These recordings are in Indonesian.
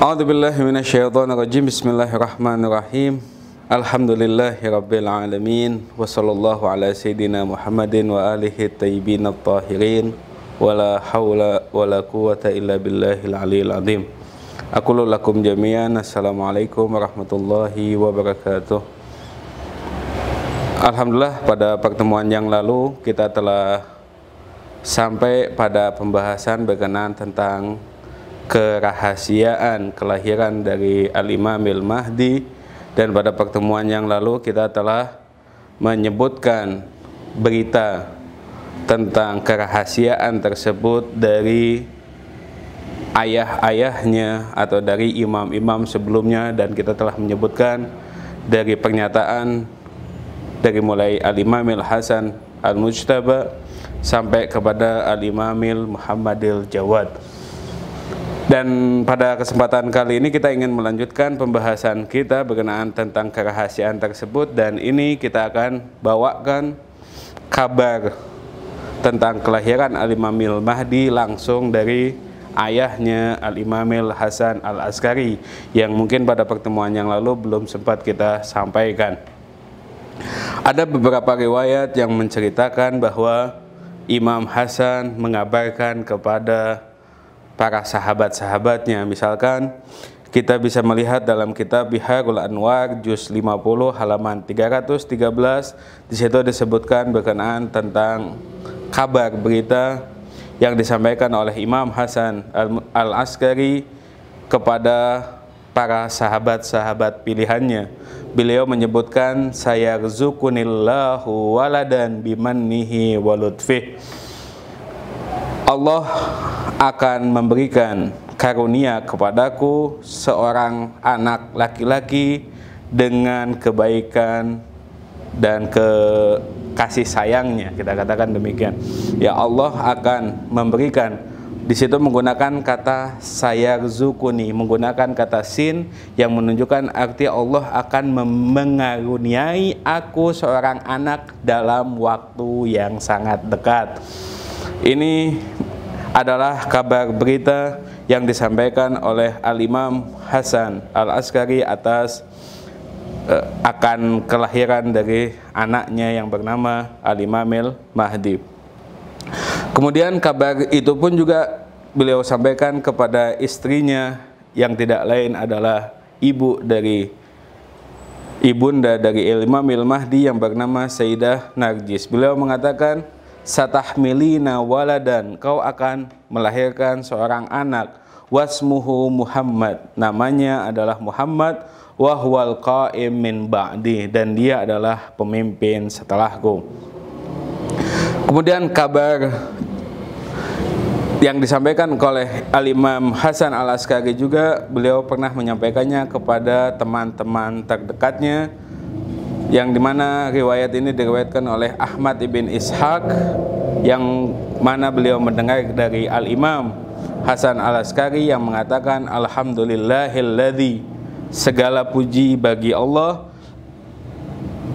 A'udzu billahi minasyaitonir rajim. Bismillahirrahmanirrahim. Alhamdulillahi rabbil alamin wa sallallahu ala sayidina Muhammadin wa alihi tayyibin at-tahirin wala haula wala quwata illa billahil aliyil azim. Aku lakum jami'an. Assalamualaikum warahmatullahi wabarakatuh. Alhamdulillah pada pertemuan yang lalu kita telah sampai pada pembahasan berkenaan tentang kerahasiaan kelahiran dari Al-Imam Mahdi dan pada pertemuan yang lalu kita telah menyebutkan berita tentang kerahasiaan tersebut dari ayah-ayahnya atau dari imam-imam sebelumnya dan kita telah menyebutkan dari pernyataan dari mulai Al-Imamil Hasan Al-Mujtaba sampai kepada Al-Imamil Muhammadil Jawad dan pada kesempatan kali ini kita ingin melanjutkan pembahasan kita berkenaan tentang kerahasiaan tersebut dan ini kita akan bawakan kabar tentang kelahiran Al-Imamil Mahdi langsung dari ayahnya Al-Imamil Hasan Al-Askari yang mungkin pada pertemuan yang lalu belum sempat kita sampaikan. Ada beberapa riwayat yang menceritakan bahwa Imam Hasan mengabarkan kepada para sahabat-sahabatnya. Misalkan kita bisa melihat dalam kitab Biharul Anwar juz 50 halaman 313 di situ disebutkan berkenaan tentang kabar berita yang disampaikan oleh Imam Hasan Al-Askari kepada para sahabat-sahabat pilihannya. Beliau menyebutkan saya rezukunillahu waladan bimannihi walutfi Allah akan memberikan karunia kepadaku seorang anak laki-laki dengan kebaikan dan ke kasih sayangnya kita katakan demikian ya Allah akan memberikan di situ menggunakan kata zukuni menggunakan kata sin yang menunjukkan arti Allah akan mengaruniai aku seorang anak dalam waktu yang sangat dekat ini adalah kabar berita yang disampaikan oleh Al-Imam Hasan Al-Askari atas uh, akan kelahiran dari anaknya yang bernama Al-Imamil Mahdi. Kemudian kabar itu pun juga beliau sampaikan kepada istrinya yang tidak lain adalah ibu dari ibunda dari Al-Imamil Mahdi yang bernama Sayyidah Narjis. Beliau mengatakan, satahmilina waladan kau akan melahirkan seorang anak wasmuhu Muhammad namanya adalah Muhammad wahwal qaim min ba'di dan dia adalah pemimpin setelahku kemudian kabar yang disampaikan oleh Al-Imam Hasan Al-Askari juga beliau pernah menyampaikannya kepada teman-teman terdekatnya yang dimana riwayat ini diriwayatkan oleh Ahmad ibn Ishaq yang mana beliau mendengar dari Al-Imam Hasan Al-Askari yang mengatakan Alhamdulillahilladzi segala puji bagi Allah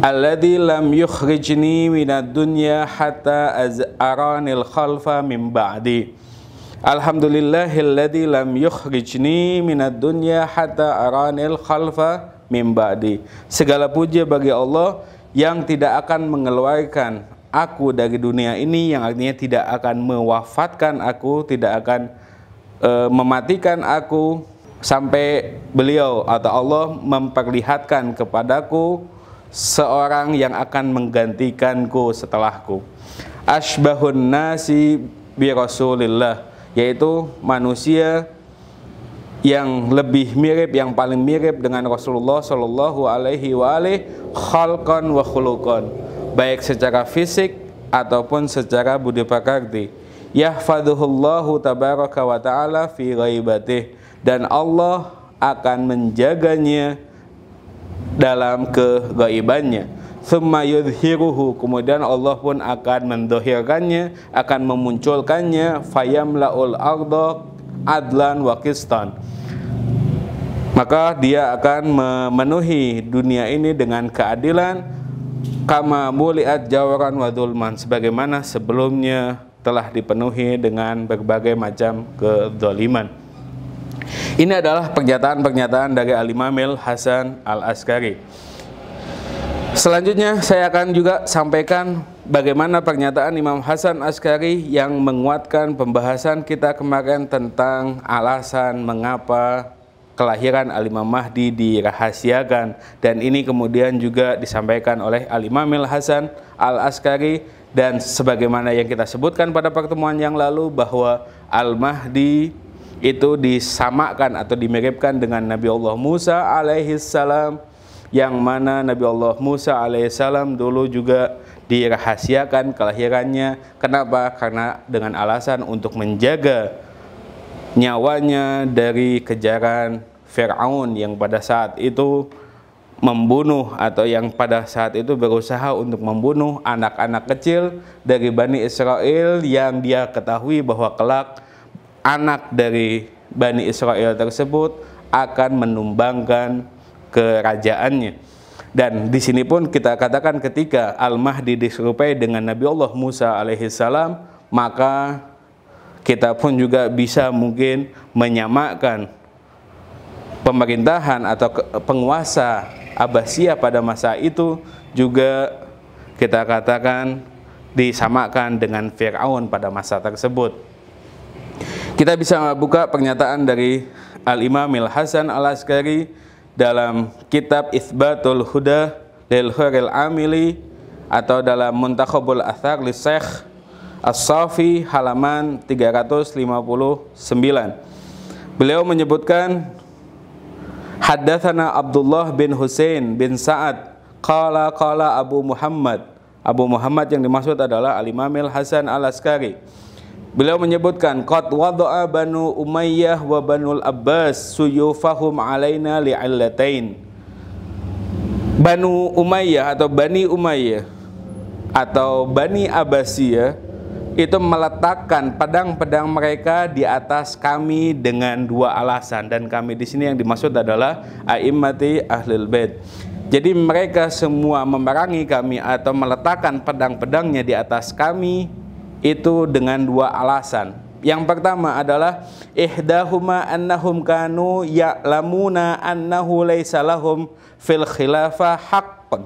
Alladzi lam yukhrijni minad dunya hatta aranil khalfa min ba'di Alhamdulillahilladzi lam yukhrijni minad dunya hatta aranil khalfa mimba'di. Segala puja bagi Allah yang tidak akan mengeluarkan aku dari dunia ini yang artinya tidak akan mewafatkan aku, tidak akan uh, mematikan aku sampai beliau atau Allah memperlihatkan kepadaku seorang yang akan menggantikanku setelahku. Ashbahun nasi bi Rasulillah yaitu manusia yang lebih mirip yang paling mirip dengan Rasulullah Shallallahu Alaihi Wasallam khalqan wa khuluqan baik secara fisik ataupun secara budi pekerti yahfaduhullahu tabaraka wa ta'ala fi ghaibatih dan Allah akan menjaganya dalam kegaibannya thumma yudhiruhu kemudian Allah pun akan mendohirkannya akan memunculkannya fayamlaul arda adlan wa qistan maka dia akan memenuhi dunia ini dengan keadilan kama muliat jawaran wa dhulman sebagaimana sebelumnya telah dipenuhi dengan berbagai macam kedoliman. Ini adalah pernyataan-pernyataan dari Alimamil Hasan Al-Askari. Selanjutnya saya akan juga sampaikan bagaimana pernyataan Imam Hasan Askari yang menguatkan pembahasan kita kemarin tentang alasan mengapa kelahiran Al-Imam Mahdi dirahasiakan dan ini kemudian juga disampaikan oleh Al-Imamil Hasan Al-Askari dan sebagaimana yang kita sebutkan pada pertemuan yang lalu bahwa Al-Mahdi itu disamakan atau dimiripkan dengan Nabi Allah Musa alaihissalam yang mana Nabi Allah Musa alaihissalam dulu juga dirahasiakan kelahirannya. Kenapa? Karena dengan alasan untuk menjaga nyawanya dari kejaran Fir'aun yang pada saat itu membunuh atau yang pada saat itu berusaha untuk membunuh anak-anak kecil dari Bani Israel yang dia ketahui bahwa kelak anak dari Bani Israel tersebut akan menumbangkan kerajaannya. Dan di sini pun kita katakan ketika Al-Mahdi diserupai dengan Nabi Allah Musa alaihissalam, maka kita pun juga bisa mungkin menyamakan pemerintahan atau penguasa Abbasiyah pada masa itu juga kita katakan disamakan dengan Fir'aun pada masa tersebut. Kita bisa buka pernyataan dari Al-Imamil Hasan Al-Askari dalam kitab Isbatul Huda lil Khairil Amili atau dalam Muntakhabul Athar li Syekh As-Safi halaman 359. Beliau menyebutkan Haddatsana Abdullah bin Hussein bin Sa'ad qala qala Abu Muhammad Abu Muhammad yang dimaksud adalah Al Imam Al Hasan Al Askari Beliau menyebutkan qad wada'a banu Umayyah wa banul Abbas suyufahum alaina li'allatain. Banu Umayyah atau Bani Umayyah atau Bani Abbasiyah itu meletakkan pedang-pedang mereka di atas kami dengan dua alasan dan kami di sini yang dimaksud adalah aimmati ahlul bait. Jadi mereka semua memerangi kami atau meletakkan pedang-pedangnya di atas kami itu dengan dua alasan. Yang pertama adalah ihdahuma annahum kanu ya'lamuna annahu laisa lahum fil khilafah haqqun.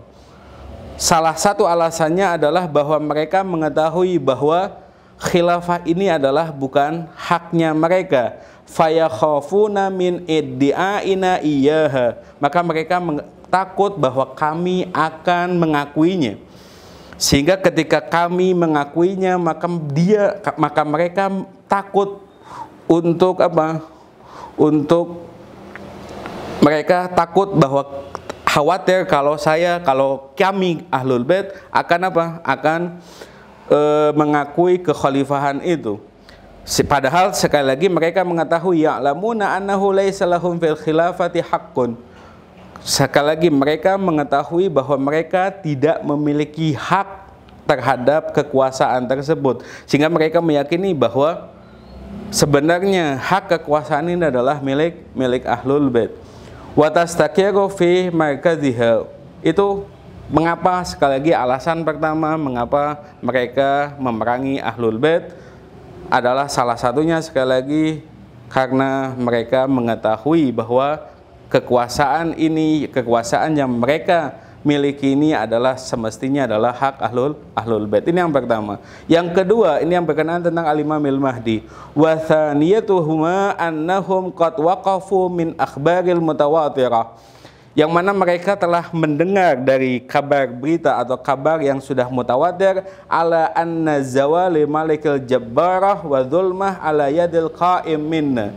Salah satu alasannya adalah bahwa mereka mengetahui bahwa khilafah ini adalah bukan haknya mereka. Fayakhafuna min iddi'aina iyyaha. Maka mereka takut bahwa kami akan mengakuinya. Sehingga ketika kami mengakuinya, maka dia maka mereka takut untuk apa? Untuk mereka takut bahwa khawatir kalau saya kalau kami ahlul bait akan apa? Akan e, mengakui kekhalifahan itu. Padahal sekali lagi mereka mengetahui ya lamuna annahu laisa lahum fil khilafati haqqun Sekali lagi mereka mengetahui bahwa mereka tidak memiliki hak terhadap kekuasaan tersebut sehingga mereka meyakini bahwa sebenarnya hak kekuasaan ini adalah milik milik ahlul Watas Watastakiru fi markaziha. Itu mengapa sekali lagi alasan pertama mengapa mereka memerangi ahlul bed adalah salah satunya sekali lagi karena mereka mengetahui bahwa kekuasaan ini, kekuasaan yang mereka miliki ini adalah semestinya adalah hak ahlul ahlul bait. Ini yang pertama. Yang kedua, ini yang berkenaan tentang al mil Mahdi. Wa tsaniyatuhuma annahum qad waqafu min akhbaril mutawatirah. Yang mana mereka telah mendengar dari kabar berita atau kabar yang sudah mutawatir ala anna zawali malikil jabbarah wa zulmah ala yadil qa'im minna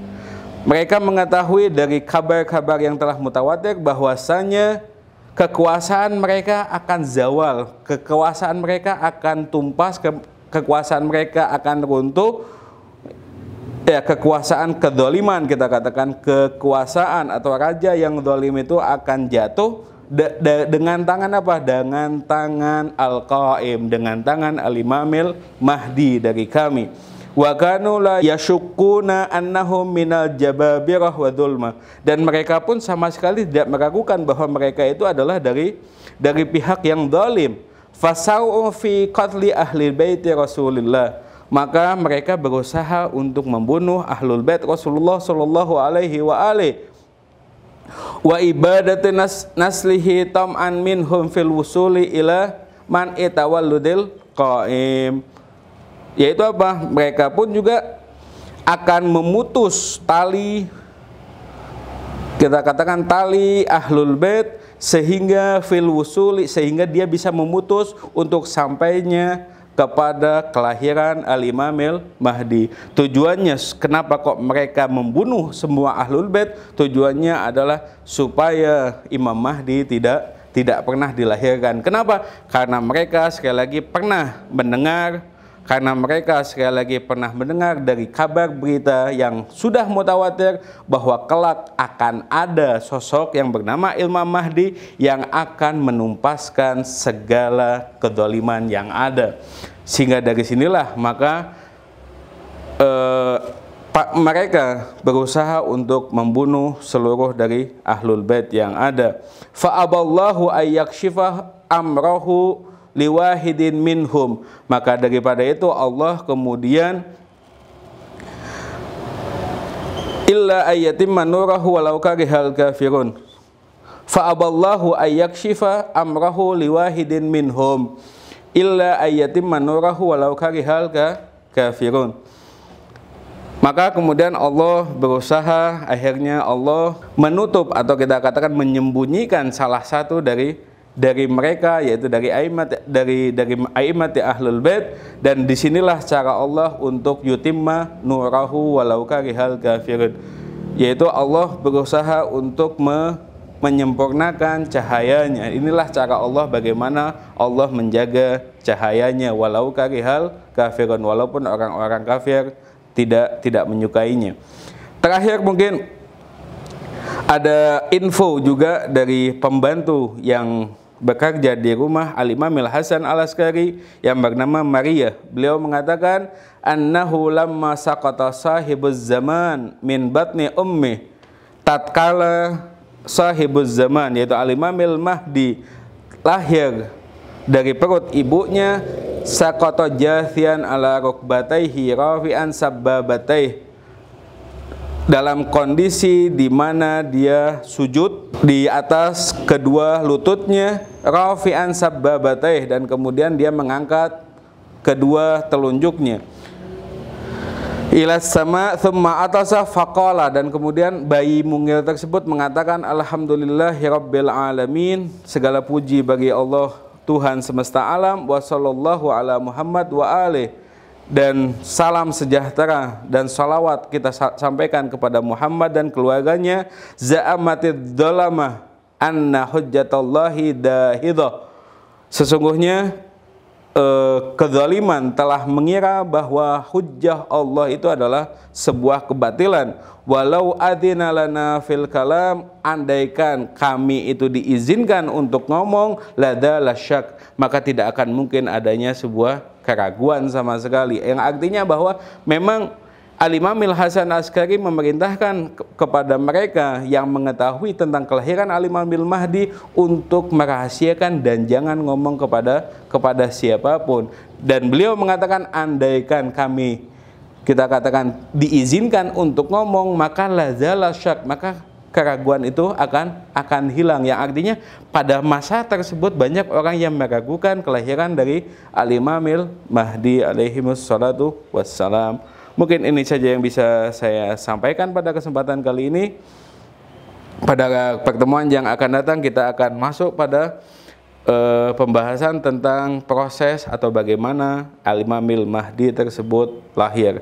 mereka mengetahui dari kabar-kabar yang telah mutawatir bahwasanya kekuasaan mereka akan zawal, kekuasaan mereka akan tumpas, ke, kekuasaan mereka akan runtuh. Ya, kekuasaan kedoliman kita katakan kekuasaan atau raja yang dolim itu akan jatuh de, de, dengan tangan apa? Dengan tangan Al-Qaim, dengan tangan Al-Imamil Mahdi dari kami wa kanu la yashukuna annahum minal jababirah wa dhulma dan mereka pun sama sekali tidak meragukan bahwa mereka itu adalah dari dari pihak yang zalim fasau fi qatli ahli baiti Rasulillah maka mereka berusaha untuk membunuh ahlul bait Rasulullah sallallahu alaihi wa alihi wa ibadati nas, naslihi tam'an minhum fil wusuli ila man itawalludil qaim yaitu apa? Mereka pun juga akan memutus tali kita katakan tali ahlul bait sehingga fil wusuli sehingga dia bisa memutus untuk sampainya kepada kelahiran al-imamil mahdi tujuannya kenapa kok mereka membunuh semua ahlul bait tujuannya adalah supaya imam mahdi tidak tidak pernah dilahirkan kenapa karena mereka sekali lagi pernah mendengar karena mereka sekali lagi pernah mendengar dari kabar berita yang sudah mutawatir bahwa kelak akan ada sosok yang bernama Imam Mahdi yang akan menumpaskan segala kedoliman yang ada. Sehingga dari sinilah maka eh, mereka berusaha untuk membunuh seluruh dari ahlul bait yang ada. Fa'aballahu ayyakshifah amrohu liwahidin minhum. Maka daripada itu Allah kemudian illa ayatim manurahu walau karihal kafirun. Fa'aballahu ayyakshifa amrahu liwahidin minhum illa ayatim manurahu walau karihal kafirun. Maka kemudian Allah berusaha akhirnya Allah menutup atau kita katakan menyembunyikan salah satu dari dari mereka yaitu dari aimat dari dari aimat ya ahlul bait dan disinilah cara Allah untuk yutimma nurahu walau karihal kafirun yaitu Allah berusaha untuk me, menyempurnakan cahayanya inilah cara Allah bagaimana Allah menjaga cahayanya walau karihal kafirun walaupun orang-orang kafir tidak tidak menyukainya terakhir mungkin ada info juga dari pembantu yang bekerja di rumah Al-Imam hasan Al-Askari yang bernama Maria. Beliau mengatakan, Annahu lamma saqata sahibuz zaman min batni ummi. Tatkala sahibuz zaman, yaitu Al-Imam mahdi lahir dari perut ibunya, saqata jathian ala rukbataihi rafi'an sabbabataihi dalam kondisi di mana dia sujud di atas kedua lututnya rafi'an sabbabatayh dan kemudian dia mengangkat kedua telunjuknya ilas sama thumma atasa faqala dan kemudian bayi mungil tersebut mengatakan alhamdulillahirabbil alamin segala puji bagi Allah Tuhan semesta alam wa sallallahu ala Muhammad wa alihi dan salam sejahtera dan salawat kita sampaikan kepada Muhammad dan keluarganya za'amatid dalamah anna hujjatallahi dahidah sesungguhnya eh, kezaliman telah mengira bahwa hujjah Allah itu adalah sebuah kebatilan walau adina lana fil kalam andaikan kami itu diizinkan untuk ngomong lada lasyak maka tidak akan mungkin adanya sebuah keraguan sama sekali. Yang artinya bahwa memang Alimamil Hasan Askari memerintahkan kepada mereka yang mengetahui tentang kelahiran Alimamil Mahdi untuk merahasiakan dan jangan ngomong kepada kepada siapapun. Dan beliau mengatakan andaikan kami kita katakan diizinkan untuk ngomong maka lazala syak maka keraguan itu akan akan hilang yang artinya pada masa tersebut banyak orang yang meragukan kelahiran dari Alimamil Mahdi alaihi wassalatu wassalam. Mungkin ini saja yang bisa saya sampaikan pada kesempatan kali ini. Pada pertemuan yang akan datang kita akan masuk pada eh, pembahasan tentang proses atau bagaimana Alimamil Mahdi tersebut lahir